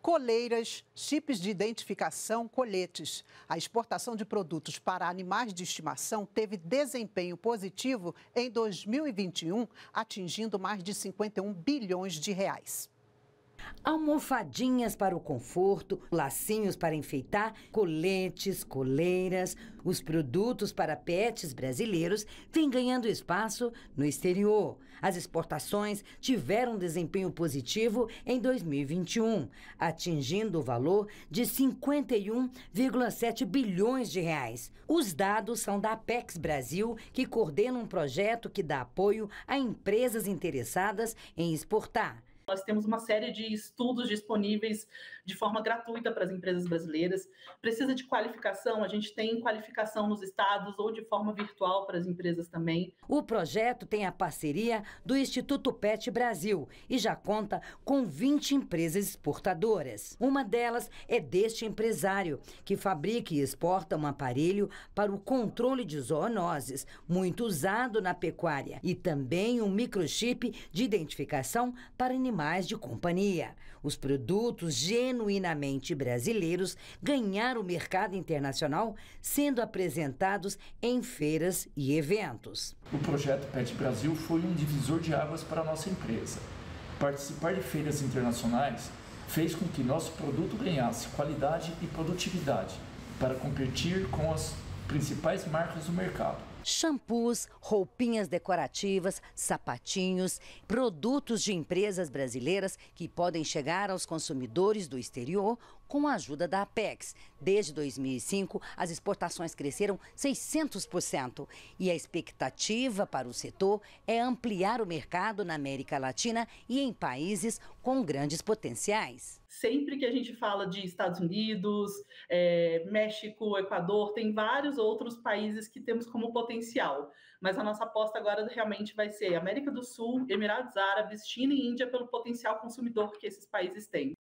coleiras, chips de identificação, coletes. A exportação de produtos para animais de estimação teve desempenho positivo em 2021, atingindo mais de 51 bilhões de reais. Almofadinhas para o conforto, lacinhos para enfeitar, coletes, coleiras, os produtos para pets brasileiros vêm ganhando espaço no exterior. As exportações tiveram desempenho positivo em 2021, atingindo o valor de 51,7 bilhões de reais. Os dados são da Apex Brasil, que coordena um projeto que dá apoio a empresas interessadas em exportar. Nós temos uma série de estudos disponíveis de forma gratuita para as empresas brasileiras. Precisa de qualificação, a gente tem qualificação nos estados ou de forma virtual para as empresas também. O projeto tem a parceria do Instituto PET Brasil e já conta com 20 empresas exportadoras. Uma delas é deste empresário, que fabrica e exporta um aparelho para o controle de zoonoses, muito usado na pecuária, e também um microchip de identificação para animais mais de companhia. Os produtos genuinamente brasileiros ganharam o mercado internacional, sendo apresentados em feiras e eventos. O projeto Pet Brasil foi um divisor de águas para a nossa empresa. Participar de feiras internacionais fez com que nosso produto ganhasse qualidade e produtividade para competir com as principais marcas do mercado shampoos, roupinhas decorativas, sapatinhos, produtos de empresas brasileiras que podem chegar aos consumidores do exterior com a ajuda da Apex. Desde 2005, as exportações cresceram 600% e a expectativa para o setor é ampliar o mercado na América Latina e em países com grandes potenciais. Sempre que a gente fala de Estados Unidos, é, México, Equador, tem vários outros países que temos como potencial potencial. Mas a nossa aposta agora realmente vai ser América do Sul, Emirados Árabes, China e Índia pelo potencial consumidor que esses países têm.